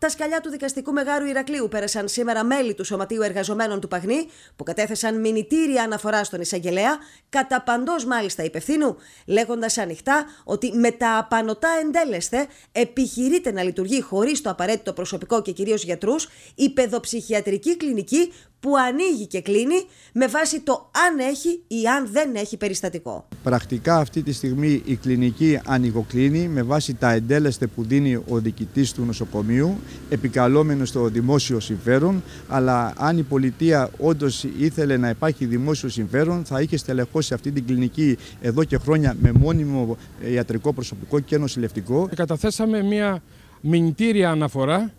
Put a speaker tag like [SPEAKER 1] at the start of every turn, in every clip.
[SPEAKER 1] Τα σκαλιά του δικαστικού μεγάρου Ηρακλείου πέρασαν σήμερα μέλη του Σωματείου Εργαζομένων του Παγνή, που κατέθεσαν μηνυτήρια αναφορά στον εισαγγελέα, κατά παντός μάλιστα υπευθύνου, λέγοντας ανοιχτά ότι με τα απανοτά εντέλεσθε επιχειρείται να λειτουργεί χωρίς το απαραίτητο προσωπικό και κυρίως γιατρούς η παιδοψυχιατρική κλινική που ανοίγει και κλείνει με βάση το αν έχει ή αν δεν έχει περιστατικό.
[SPEAKER 2] Πρακτικά αυτή τη στιγμή η κλινική ανοιγοκλίνει με βάση τα εντέλεστε που δίνει ο διοικητής του νοσοκομείου επικαλούμενο στο δημόσιο συμφέρον αλλά αν η πολιτεία όντως ήθελε να υπάρχει δημόσιο συμφέρον θα είχε στελεχώσει αυτή την κλινική εδώ και χρόνια
[SPEAKER 3] με μόνιμο ε, ιατρικό προσωπικό και νοσηλευτικό. Ε, καταθέσαμε μια μηντήρια αναφορά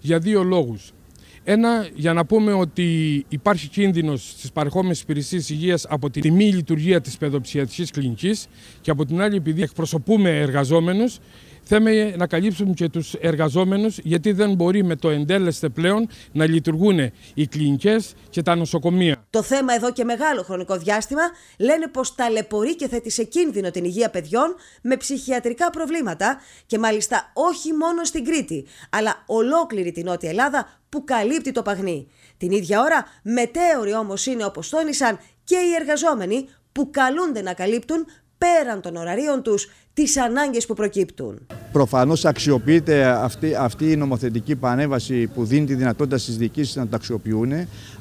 [SPEAKER 3] για δύο λόγους. Ένα, για να πούμε ότι υπάρχει κίνδυνος στις παρεχόμενες υπηρεσίες υγείας από τη μη λειτουργία της παιδοψιατική κλινικής και από την άλλη, επειδή εκπροσωπούμε εργαζόμενους, Θέλουμε να καλύψουμε και τους εργαζόμενους γιατί δεν μπορεί με το εντέλεστε πλέον να λειτουργούν οι κλινικές και τα νοσοκομεία.
[SPEAKER 1] Το θέμα εδώ και μεγάλο χρονικό διάστημα λένε πως ταλαιπωρεί και θέτει σε κίνδυνο την υγεία παιδιών με ψυχιατρικά προβλήματα και μάλιστα όχι μόνο στην Κρήτη, αλλά ολόκληρη την Νότια Ελλάδα που καλύπτει το παγνί. Την ίδια ώρα μετέωροι όμως είναι όπως τόνισαν και οι εργαζόμενοι που καλούνται να καλύπτουν πέραν των ωραρίων τους τις ανάγκες που προκύπτουν.
[SPEAKER 2] Προφανώς αξιοποιείται αυτή, αυτή η νομοθετική πανέβαση που δίνει τη δυνατότητα στις διοικήσεις να τα αξιοποιούν,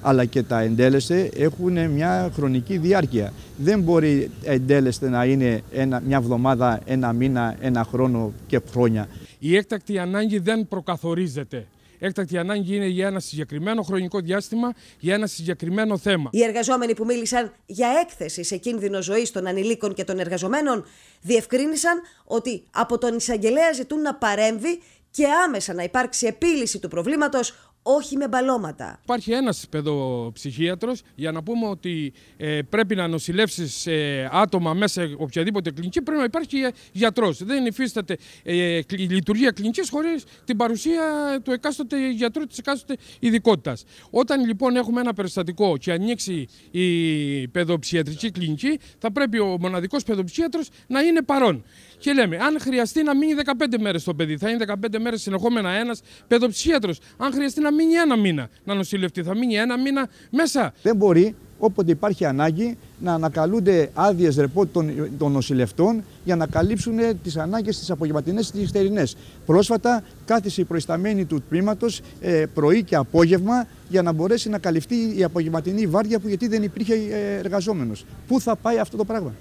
[SPEAKER 2] αλλά και τα εντέλεσθε έχουν μια χρονική διάρκεια. Δεν μπορεί εντέλεστε να είναι ένα, μια βδομάδα, ένα μήνα, ένα χρόνο και χρόνια.
[SPEAKER 3] Η έκτακτη ανάγκη δεν προκαθορίζεται έκτακτη ανάγκη είναι για ένα συγκεκριμένο χρονικό διάστημα, για ένα
[SPEAKER 1] συγκεκριμένο θέμα. Οι εργαζόμενοι που μίλησαν για έκθεση σε κίνδυνο ζωής των ανηλίκων και των εργαζομένων διευκρίνησαν ότι από τον εισαγγελέα ζητούν να παρέμβει και άμεσα να υπάρξει επίλυση του προβλήματος όχι με μπαλώματα.
[SPEAKER 3] Υπάρχει ένας παιδοψυχίατρος για να πούμε ότι ε, πρέπει να νοσηλεύσεις ε, άτομα μέσα σε οποιαδήποτε κλινική πρέπει να υπάρχει γιατρός. Δεν υφίσταται ε, λειτουργία κλινικής χωρίς την παρουσία του εκάστοτε γιατρού της εκάστοτε ειδικότητας. Όταν λοιπόν έχουμε ένα περιστατικό και ανοίξει η παιδοψυχιατρική κλινική θα πρέπει ο μοναδικός παιδοψυχίατρος να είναι παρόν. Και λέμε αν χρειαστεί να μείνει 15 μέρες το παιδί θα είναι 15 μέρες συνεχόμενα ένας παιδοψυχίατρος. Αν χρειαστεί να μείνει ένα μήνα να νοσηλευτεί, θα μείνει ένα μήνα μέσα.
[SPEAKER 2] Δεν μπορεί όποτε υπάρχει ανάγκη να ανακαλούνται άδειες ρεπό των, νοσηλευτών για να καλύψουν τις ανάγκες τις απογευματινές και τι νυχτερινέ. Πρόσφατα κάθισε η προϊσταμένη του τμήματος ε, πρωί και απόγευμα για να μπορέσει να καλυφθεί η απογευματινή βάρδια που γιατί δεν υπήρχε ε, εργαζόμενος. Πού θα πάει αυτό το πράγμα.